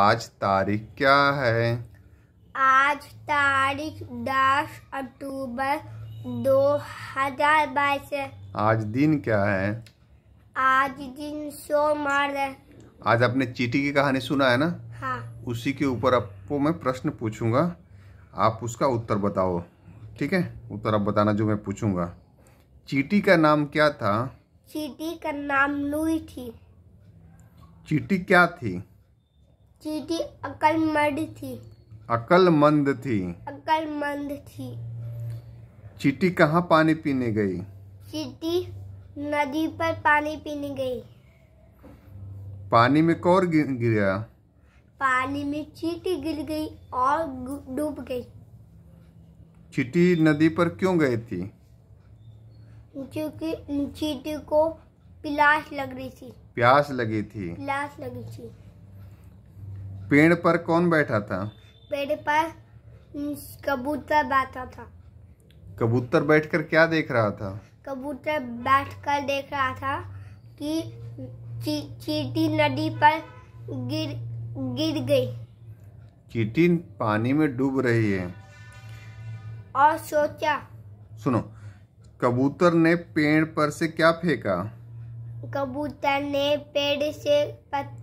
आज तारीख क्या है आज तारीख दस अक्टूबर दो हजार बाईस आज दिन क्या है आज दिन सोमवार है आज आपने चीटी की कहानी सुना है ना हाँ उसी के ऊपर आपको मैं प्रश्न पूछूंगा आप उसका उत्तर बताओ ठीक है उत्तर आप बताना जो मैं पूछूंगा चीटी का नाम क्या था चीटी का नाम लुई थी चीटी क्या थी चीटी अकलमंद थी अकलमंद थी अकलमंद थी चीटी कहाँ पानी पीने गई चीटी नदी पर पानी पीने गई पानी में कौर गिरा पानी में चीटी गिर गई और डूब गई चीटी नदी पर क्यों गई थी क्योंकि चीटी को प्यास लग रही थी प्यास लगी थी प्यास लगी थी पेड़ पर कौन बैठा था पेड़ पर कबूतर बैठा था कबूतर बैठकर क्या देख रहा था कबूतर बैठकर देख रहा था कि ची, चीटी नदी पर गिर गिर गई चीटी पानी में डूब रही है और सोचा सुनो कबूतर ने पेड़ पर से क्या फेंका कबूतर ने पेड़ से पत,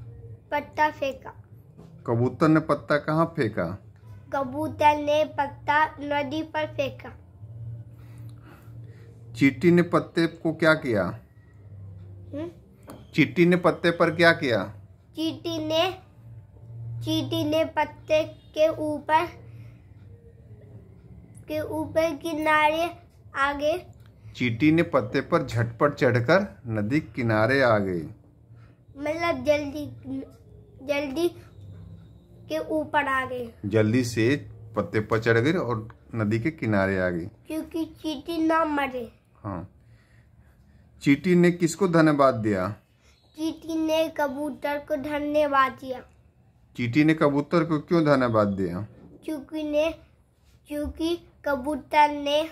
पत्ता फेंका कबूतर ने पत्ता कहाँ फेंका कबूतर ने पत्ता नदी पर फेंका चीटी ने पत्ते को क्या किया हुँ? हम्म? चीटी ने पत्ते पर क्या किया चीटी ने चीटी ने पत्ते के ऊपर के ऊपर किनारे आगे चीटी ने पत्ते पर झटपट चढ़कर नदी किनारे आ गई मतलब जल्दी जल्दी के ऊपर आ गई जल्दी से पत्ते पर चढ़ गई और नदी के किनारे आ गई क्योंकि चीटी ना मरे हाँ चीटी ने किसको धन्यवाद दिया चीटी ने कबूतर को धन्यवाद दिया चीटी ने कबूतर को क्यों धन्यवाद दिया क्योंकि ने क्योंकि कबूतर ने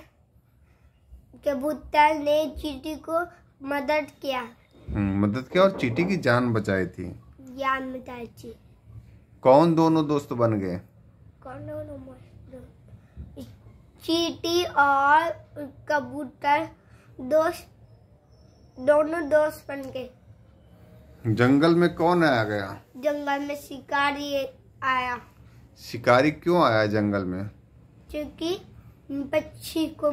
कबूतर ने चीटी को मदद किया हम्म, मदद किया और चीटी की जान बचाई थी जान बचाई थी कौन दोनों दोस्त बन गए चीटी और कबूतर दोस्त दोनों दोस्त बन गए जंगल में कौन आया गया जंगल में शिकारी आया शिकारी क्यों आया जंगल में क्योंकि पक्षी को